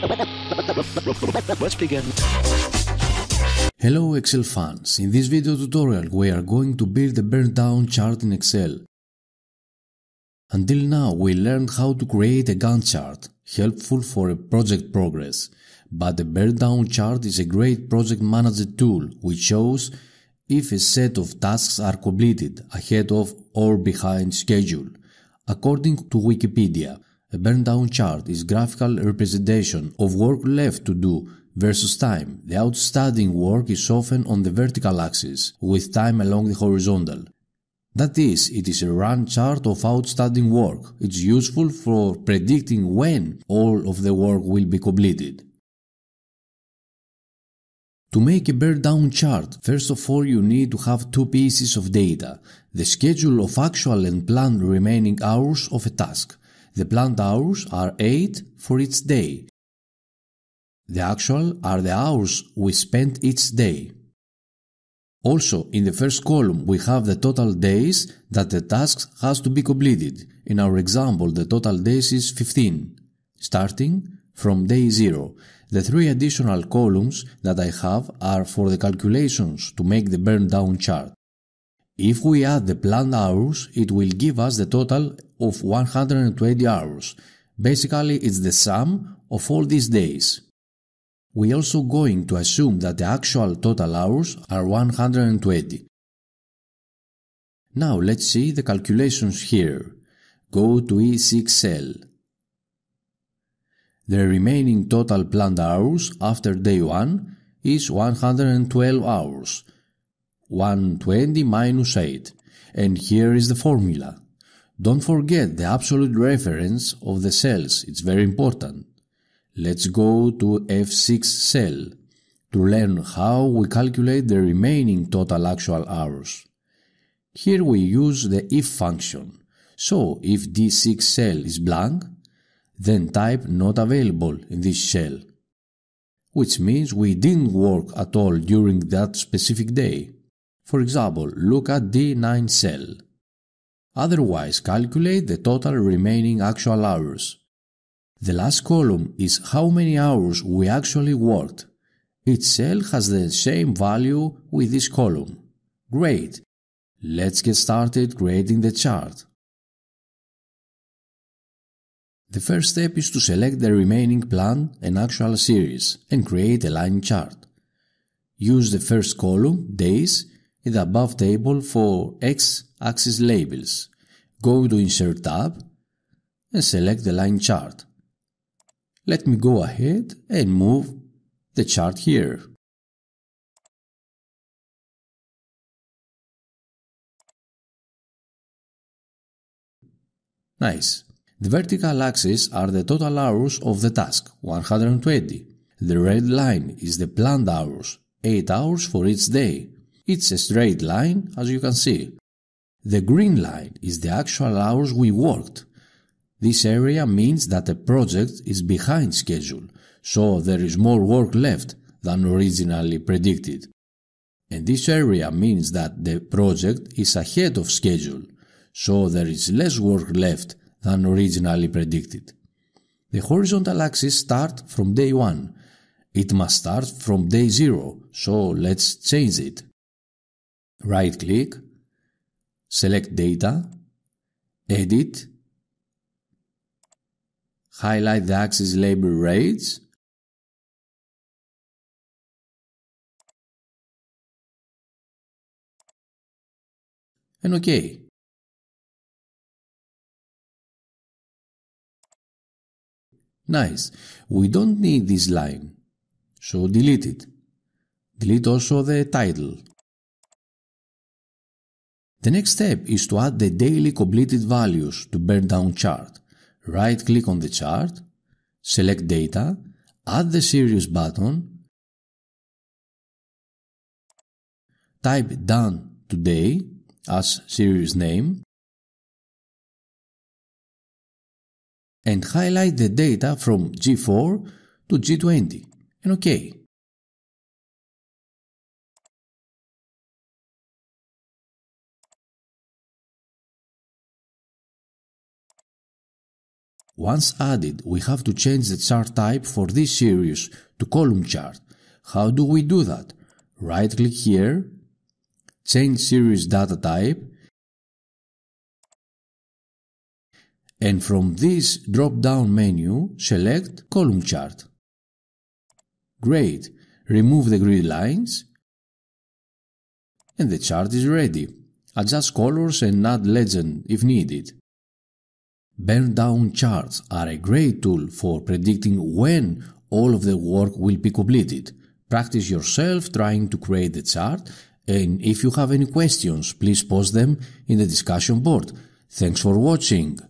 Let's begin. Hello Excel fans, in this video tutorial we are going to build a burn down chart in Excel. Until now we learned how to create a Gantt chart, helpful for a project progress, but the burn down chart is a great project manager tool which shows if a set of tasks are completed ahead of or behind schedule, according to Wikipedia. The burn down chart is graphical representation of work left to do versus time. The outstanding work is often on the vertical axis, with time along the horizontal. That is, it is a run chart of outstanding work. It's useful for predicting when all of the work will be completed. To make a burn down chart, first of all you need to have two pieces of data, the schedule of actual and planned remaining hours of a task the planned hours are 8 for each day. The actual are the hours we spent each day. Also, in the first column, we have the total days that the task has to be completed. In our example, the total days is 15, starting from day 0. The three additional columns that I have are for the calculations to make the burn down chart. If we add the planned hours, it will give us the total of 120 hours. Basically, it's the sum of all these days. We're also going to assume that the actual total hours are 120. Now let's see the calculations here. Go to E6L. The remaining total planned hours after day 1 is 112 hours. 120 minus 8. And here is the formula. Don't forget the absolute reference of the cells, it's very important. Let's go to F6 cell to learn how we calculate the remaining total actual hours. Here we use the if function. So if D6 cell is blank, then type not available in this cell, which means we didn't work at all during that specific day. For example, look at D9 cell. Otherwise, calculate the total remaining actual hours. The last column is how many hours we actually worked. Each cell has the same value with this column. Great! Let's get started creating the chart. The first step is to select the remaining plan and actual series and create a line chart. Use the first column, days, in the above table for X-axis labels. Go to Insert tab and select the line chart. Let me go ahead and move the chart here. Nice. The vertical axis are the total hours of the task, 120. The red line is the planned hours, 8 hours for each day. It's a straight line, as you can see. The green line is the actual hours we worked. This area means that the project is behind schedule, so there is more work left than originally predicted. And this area means that the project is ahead of schedule, so there is less work left than originally predicted. The horizontal axis starts from day 1. It must start from day 0, so let's change it right click, select data, edit, highlight the axis label rates, and OK. Nice. We don't need this line, so delete it. Delete also the title. The next step is to add the daily completed values to Burndown down chart. Right click on the chart, select data, add the series button, type done today as series name, and highlight the data from G4 to G20 and OK. Once added, we have to change the chart type for this series to column chart. How do we do that? Right click here, change series data type, and from this drop down menu, select column chart. Great! Remove the grid lines, and the chart is ready. Adjust colors and add legend if needed. Burn down charts are a great tool for predicting when all of the work will be completed. Practice yourself trying to create the chart, and if you have any questions, please post them in the discussion board. Thanks for watching.